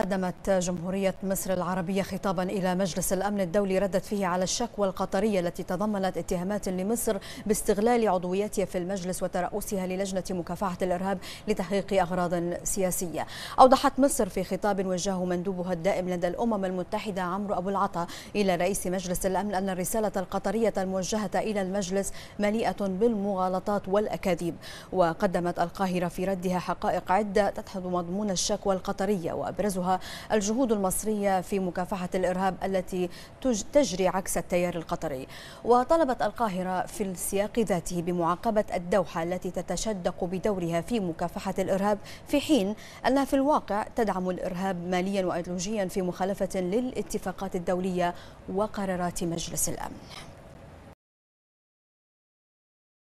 قدمت جمهورية مصر العربية خطابا إلى مجلس الأمن الدولي ردت فيه على الشكوى القطرية التي تضمنت اتهامات لمصر باستغلال عضويتها في المجلس وترأسها للجنة مكافحة الإرهاب لتحقيق أغراض سياسية أوضحت مصر في خطاب وجهه مندوبها الدائم لدى الأمم المتحدة عمرو أبو العطا إلى رئيس مجلس الأمن أن الرسالة القطرية الموجهة إلى المجلس مليئة بالمغالطات والأكاذيب وقدمت القاهرة في ردها حقائق عدة تدحض مضمون الشكوى القطرية وأبرزها الجهود المصرية في مكافحة الإرهاب التي تجري عكس التيار القطري وطلبت القاهرة في السياق ذاته بمعاقبة الدوحة التي تتشدق بدورها في مكافحة الإرهاب في حين أنها في الواقع تدعم الإرهاب ماليا وأيديولوجيا في مخالفة للاتفاقات الدولية وقرارات مجلس الأمن